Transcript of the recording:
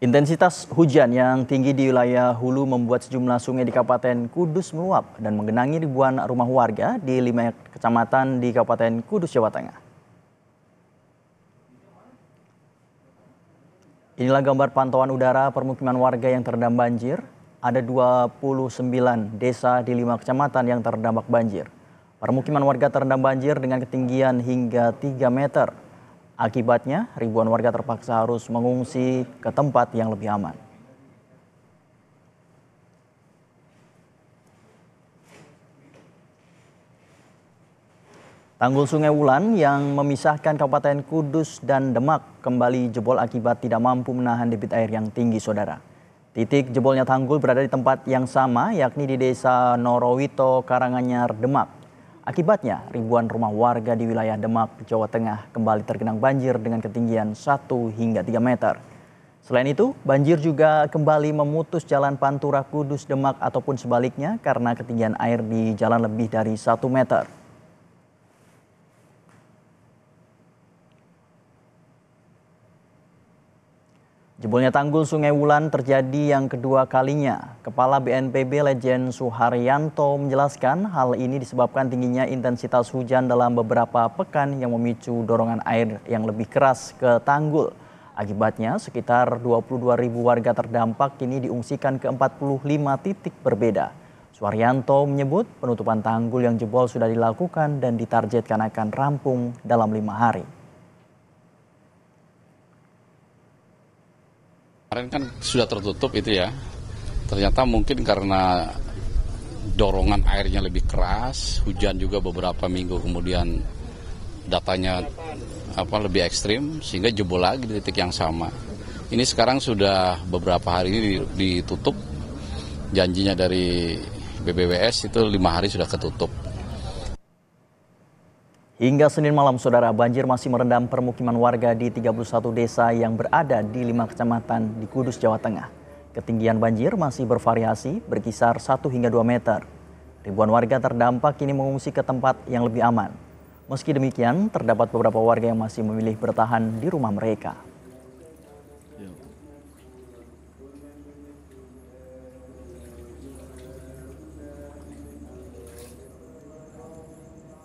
Intensitas hujan yang tinggi di wilayah hulu membuat sejumlah sungai di Kabupaten Kudus meluap dan menggenangi ribuan rumah warga di lima kecamatan di Kabupaten Kudus, Jawa Tengah. Inilah gambar pantauan udara permukiman warga yang terendam banjir. Ada 29 desa di lima kecamatan yang terdampak banjir. Permukiman warga terendam banjir dengan ketinggian hingga 3 meter. Akibatnya, ribuan warga terpaksa harus mengungsi ke tempat yang lebih aman. Tanggul Sungai Wulan yang memisahkan Kabupaten Kudus dan Demak kembali jebol akibat tidak mampu menahan debit air yang tinggi, saudara. Titik jebolnya tanggul berada di tempat yang sama, yakni di Desa Norowito, Karanganyar, Demak. Akibatnya, ribuan rumah warga di wilayah Demak, Jawa Tengah kembali tergenang banjir dengan ketinggian 1 hingga 3 meter. Selain itu, banjir juga kembali memutus jalan Pantura Kudus Demak ataupun sebaliknya karena ketinggian air di jalan lebih dari 1 meter. Jebolnya tanggul Sungai Wulan terjadi yang kedua kalinya. Kepala BNPB Legend Suharyanto menjelaskan hal ini disebabkan tingginya intensitas hujan dalam beberapa pekan yang memicu dorongan air yang lebih keras ke tanggul. Akibatnya sekitar 22 ribu warga terdampak kini diungsikan ke 45 titik berbeda. Suharyanto menyebut penutupan tanggul yang jebol sudah dilakukan dan ditargetkan akan rampung dalam lima hari. kemarin kan sudah tertutup itu ya ternyata mungkin karena dorongan airnya lebih keras hujan juga beberapa minggu kemudian datanya apa lebih ekstrim sehingga jebol lagi di titik yang sama ini sekarang sudah beberapa hari ini ditutup janjinya dari BBWS itu lima hari sudah ketutup Hingga Senin malam, saudara, banjir masih merendam permukiman warga di 31 desa yang berada di lima kecamatan di Kudus, Jawa Tengah. Ketinggian banjir masih bervariasi, berkisar 1 hingga 2 meter. Ribuan warga terdampak kini mengungsi ke tempat yang lebih aman. Meski demikian, terdapat beberapa warga yang masih memilih bertahan di rumah mereka.